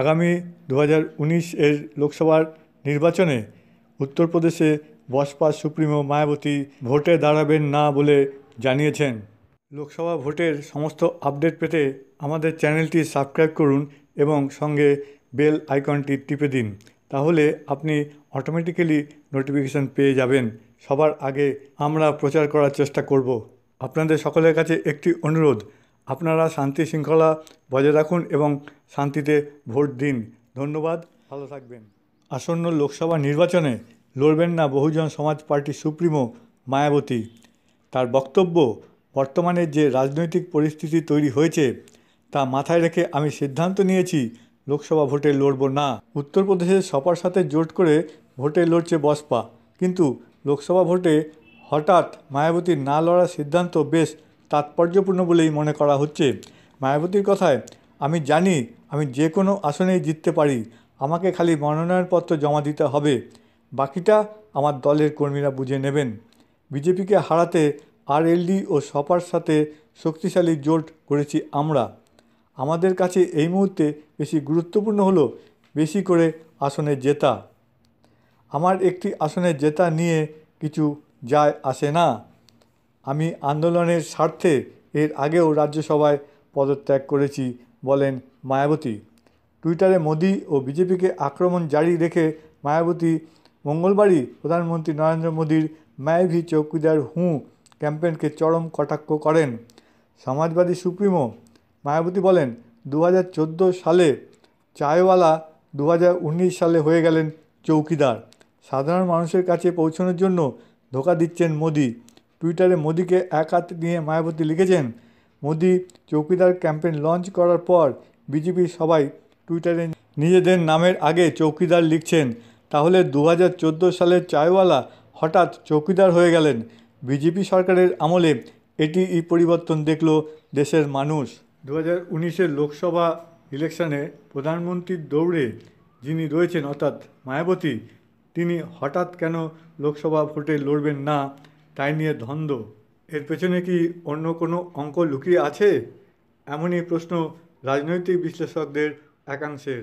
আগামী দু এর লোকসভার নির্বাচনে উত্তরপ্রদেশে বসপা সুপ্রিমো মায়াবতী ভোটে দাঁড়াবেন না বলে জানিয়েছেন লোকসভা ভোটের সমস্ত আপডেট পেতে আমাদের চ্যানেলটি সাবস্ক্রাইব করুন এবং সঙ্গে বেল আইকনটি টিপে দিন তাহলে আপনি অটোমেটিক্যালি নোটিফিকেশান পেয়ে যাবেন সবার আগে আমরা প্রচার করার চেষ্টা করব আপনাদের সকলের কাছে একটি অনুরোধ আপনারা শান্তি শৃঙ্খলা বজায় রাখুন এবং শান্তিতে ভোট দিন ধন্যবাদ ভালো থাকবেন আসন্ন লোকসভা নির্বাচনে লড়বেন না বহুজন সমাজ পার্টি সুপ্রিমো মায়াবতী তার বক্তব্য বর্তমানে যে রাজনৈতিক পরিস্থিতি তৈরি হয়েছে তা মাথায় রেখে আমি সিদ্ধান্ত নিয়েছি লোকসভা ভোটে লড়ব না উত্তরপ্রদেশে সপার সাথে জোট করে ভোটে লড়ছে বসপা কিন্তু লোকসভা ভোটে হঠাৎ মায়াবতী না লড়ার সিদ্ধান্ত বেশ তাৎপর্যপূর্ণ বলেই মনে করা হচ্ছে মায়াবতীর কথায় আমি জানি আমি যে কোনো আসনেই জিততে পারি আমাকে খালি মনোনয়নপত্র জমা দিতে হবে বাকিটা আমার দলের কর্মীরা বুঝে নেবেন বিজেপিকে হারাতে আরএলডি ও সপার সাথে শক্তিশালী জোট করেছি আমরা আমাদের কাছে এই মুহূর্তে বেশি গুরুত্বপূর্ণ হলো বেশি করে আসনে জেতা আমার একটি আসনে জেতা নিয়ে কিছু যায় আসে না আমি আন্দোলনের স্বার্থে এর আগেও রাজ্যসভায় পদত্যাগ করেছি বলেন মায়াবতী টুইটারে মোদী ও বিজেপিকে আক্রমণ জারি রেখে মায়াবতী মঙ্গলবারই প্রধানমন্ত্রী নরেন্দ্র মোদীর ম্যায়ভি চৌকিদার হুঁ ক্যাম্পেনকে চরম কটাক্ষ করেন সমাজবাদী সুপ্রিমো মায়াবতী বলেন দু সালে চায়ওয়ালা দু সালে হয়ে গেলেন চৌকিদার সাধারণ মানুষের কাছে পৌঁছানোর জন্য ধোকা দিচ্ছেন মোদি টুইটারে মোদিকে এক হাত নিয়ে মায়াবতী লিখেছেন মোদি চৌকিদার ক্যাম্পেইন লঞ্চ করার পর বিজেপির সবাই টুইটারে নিজেদের নামের আগে চৌকিদার লিখছেন তাহলে দু হাজার চোদ্দো সালের চায়ওয়ালা হঠাৎ চৌকিদার হয়ে গেলেন বিজেপি সরকারের আমলে এটি এই পরিবর্তন দেখল দেশের মানুষ দু হাজার উনিশের লোকসভা ইলেকশনে প্রধানমন্ত্রীর দৌড়ে যিনি রয়েছেন অর্থাৎ মায়াবতী তিনি হঠাৎ কেন লোকসভা ভোটে লড়বেন না তাই নিয়ে ধন্দ এর পেছনে কি অন্য কোনো অঙ্ক লুকিয়ে আছে এমনই প্রশ্ন রাজনৈতিক বিশ্লেষকদের একাংশের